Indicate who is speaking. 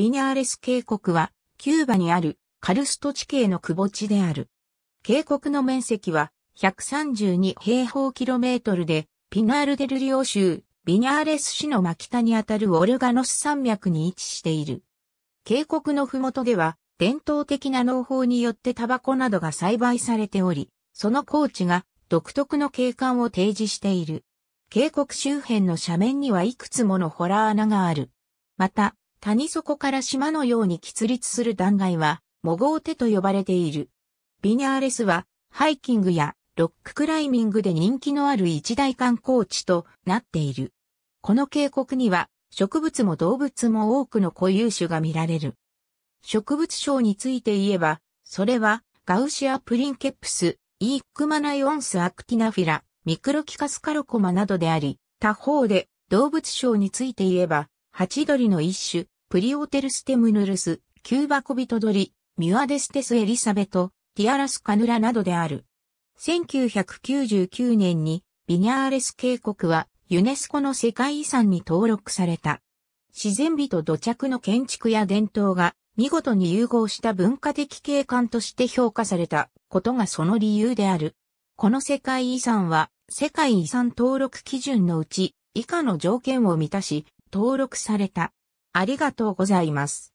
Speaker 1: ビニ
Speaker 2: ャーレス渓谷は、キューバにあるカルスト地形の窪地である。渓谷の面積は132平方キロメートルで、ピナールデルリオ州、ビニャーレス市の真北にあたるオルガノス山脈に位置している。渓谷のふもとでは、伝統的な農法によってタバコなどが栽培されており、その高地が独特の景観を提示している。渓谷周辺の斜面にはいくつものホラー穴がある。また、谷底から島のように喫立する断崖は、モゴーテと呼ばれている。ビニャーレスは、ハイキングやロッククライミングで人気のある一大観光地となっている。この渓谷には、植物も動物も多くの固有種が見られる。植物賞について言えば、それは、ガウシア・プリンケップス、イークマナイオンス・アクティナフィラ、ミクロキカスカロコマなどであり、他方で動物賞について言えば、ハチドリの一種、プリオテルステムヌルス、キューバコビトドリ、ミュアデステスエリサベト、ティアラスカヌラなどである。1999年にビニャーレス渓谷はユネスコの世界遺産に登録された。自然美と土着の建築や伝統が見事に融合した文化的景観として評価されたことがその理由である。この世界遺産は世界遺産登録基準のうち以下の条件を満たし、登録された。ありがとうございます。